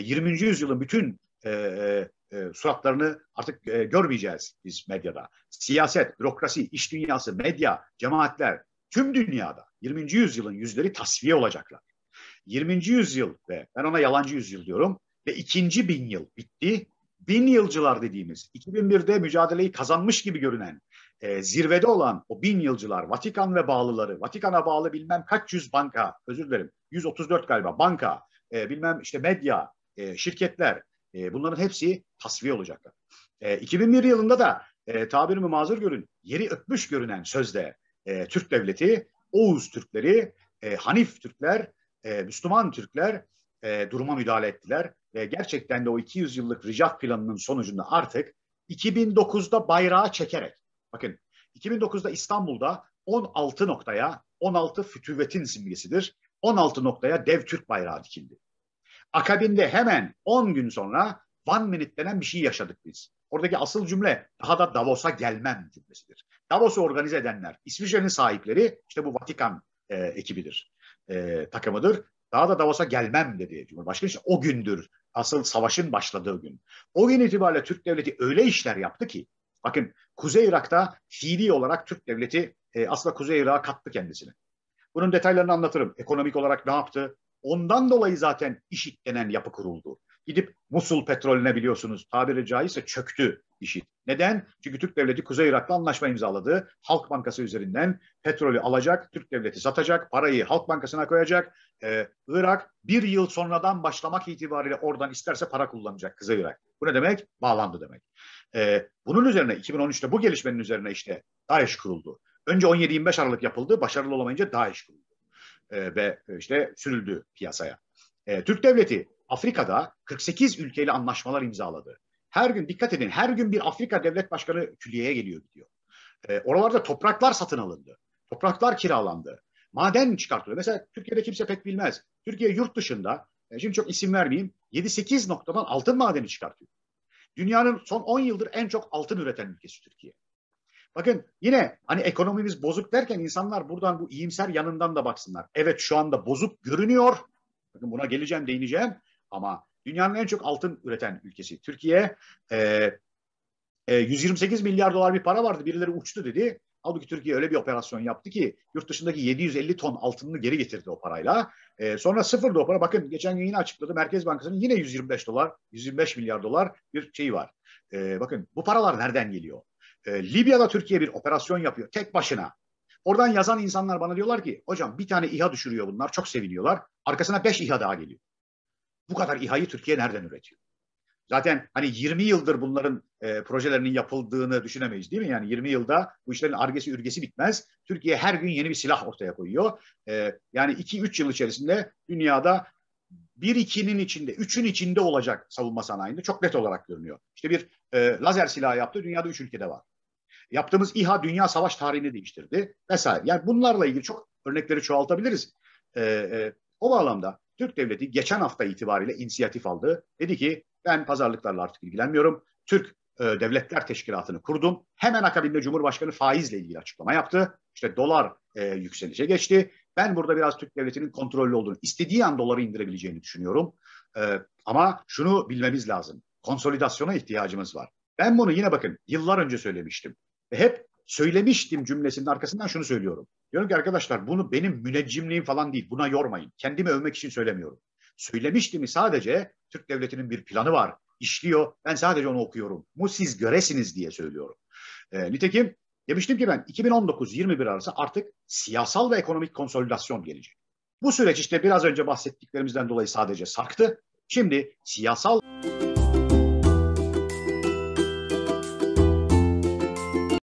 20. yüzyılın bütün e, e, e, suratlarını artık e, görmeyeceğiz biz medyada. Siyaset, bürokrasi, iş dünyası, medya, cemaatler tüm dünyada 20. yüzyılın yüzleri tasfiye olacaklar. 20. yüzyıl ve ben ona yalancı yüzyıl diyorum ve ikinci bin yıl bitti. Bin yılcılar dediğimiz 2001'de mücadeleyi kazanmış gibi görünen e, zirvede olan o bin yılcılar Vatikan ve bağlıları, Vatikan'a bağlı bilmem kaç yüz banka, özür dilerim 134 galiba banka, e, bilmem işte medya, e, şirketler e, bunların hepsi tasfiye olacaklar. E, 2001 yılında da e, tabirimi mazur görün yeri öpmüş görünen sözde e, Türk devleti Oğuz Türkleri, e, Hanif Türkler, e, Müslüman Türkler e, duruma müdahale ettiler ve gerçekten de o 200 yıllık Ricaf planının sonucunda artık 2009'da bayrağı çekerek bakın 2009'da İstanbul'da 16 noktaya 16 fütüvetin simgesidir. 16 noktaya dev Türk bayrağı dikildi. Akabinde hemen 10 gün sonra one minute denen bir şey yaşadık biz. Oradaki asıl cümle daha da Davos'a gelmem cümlesidir. Davos'u organize edenler, İsviçre'nin sahipleri işte bu Vatikan e, ekibidir, e, takımıdır. Daha da Davos'a gelmem dedi Cumhurbaşkanı. İşte o gündür asıl savaşın başladığı gün. O gün itibariyle Türk Devleti öyle işler yaptı ki bakın Kuzey Irak'ta fiili olarak Türk Devleti e, aslında Kuzey Irak'a kattı kendisini. Bunun detaylarını anlatırım. Ekonomik olarak ne yaptı? Ondan dolayı zaten işit denen yapı kuruldu. Gidip Musul petrolüne biliyorsunuz tabiri caizse çöktü işit. Neden? Çünkü Türk Devleti Kuzey Irak'la anlaşma imzaladı. Halk Bankası üzerinden petrolü alacak, Türk Devleti satacak, parayı Halk Bankası'na koyacak. Ee, Irak bir yıl sonradan başlamak itibariyle oradan isterse para kullanacak Kuzey Irak. Bu ne demek? Bağlandı demek. Ee, bunun üzerine 2013'te bu gelişmenin üzerine işte DAEŞ kuruldu. Önce 17-25 Aralık yapıldı, başarılı olamayınca DAEŞ kuruldu. E, ve e, işte sürüldü piyasaya. E, Türk Devleti Afrika'da 48 ülkeyle anlaşmalar imzaladı. Her gün dikkat edin her gün bir Afrika Devlet Başkanı külliyeye geliyor gidiyor. E, oralarda topraklar satın alındı. Topraklar kiralandı. Maden çıkartılıyor. Mesela Türkiye'de kimse pek bilmez. Türkiye yurt dışında, e, şimdi çok isim vermeyeyim, 7-8 noktadan altın madeni çıkartıyor. Dünyanın son 10 yıldır en çok altın üreten ülkesi Türkiye. Bakın yine hani ekonomimiz bozuk derken insanlar buradan bu iyimser yanından da baksınlar. Evet şu anda bozuk görünüyor. Bakın buna geleceğim, değineceğim. Ama dünyanın en çok altın üreten ülkesi Türkiye. Ee, e, e, 128 milyar dolar bir para vardı. Birileri uçtu dedi. Halbuki Türkiye öyle bir operasyon yaptı ki yurt dışındaki 750 ton altınını geri getirdi o parayla. E, sonra sıfırdı o para. Bakın geçen gün yine açıkladı. Merkez Bankası'nın yine 125 dolar, 125 milyar dolar bir şeyi var. E, bakın bu paralar nereden geliyor? E, Libya'da Türkiye bir operasyon yapıyor tek başına. Oradan yazan insanlar bana diyorlar ki hocam bir tane İHA düşürüyor bunlar çok seviniyorlar. Arkasına beş İHA daha geliyor. Bu kadar İHA'yı Türkiye nereden üretiyor? Zaten hani 20 yıldır bunların e, projelerinin yapıldığını düşünemeyiz değil mi? Yani 20 yılda bu işlerin argesi ürgesi bitmez. Türkiye her gün yeni bir silah ortaya koyuyor. E, yani 2-3 yıl içerisinde dünyada 1-2'nin içinde, 3'ün içinde olacak savunma sanayinde çok net olarak görünüyor. İşte bir e, lazer silahı yaptı dünyada 3 ülkede var. Yaptığımız İHA dünya savaş tarihini değiştirdi vesaire. Yani bunlarla ilgili çok örnekleri çoğaltabiliriz. E, e, o bağlamda Türk Devleti geçen hafta itibariyle inisiyatif aldı. Dedi ki ben pazarlıklarla artık ilgilenmiyorum. Türk e, Devletler Teşkilatı'nı kurdum. Hemen akabinde Cumhurbaşkanı faizle ilgili açıklama yaptı. İşte dolar e, yükselişe geçti. Ben burada biraz Türk Devleti'nin kontrollü olduğunu, istediği an doları indirebileceğini düşünüyorum. E, ama şunu bilmemiz lazım. Konsolidasyona ihtiyacımız var. Ben bunu yine bakın yıllar önce söylemiştim. Ve hep söylemiştim cümlesinin arkasından şunu söylüyorum. Diyorum ki arkadaşlar bunu benim müneccimliğim falan değil. Buna yormayın. Kendimi övmek için söylemiyorum. Söylemiştim sadece Türk devletinin bir planı var. işliyor. Ben sadece onu okuyorum. Bu siz göresiniz diye söylüyorum. E, nitekim demiştim ki ben 2019-21 arası artık siyasal ve ekonomik konsolidasyon gelecek. Bu süreç işte biraz önce bahsettiklerimizden dolayı sadece sarktı. Şimdi siyasal...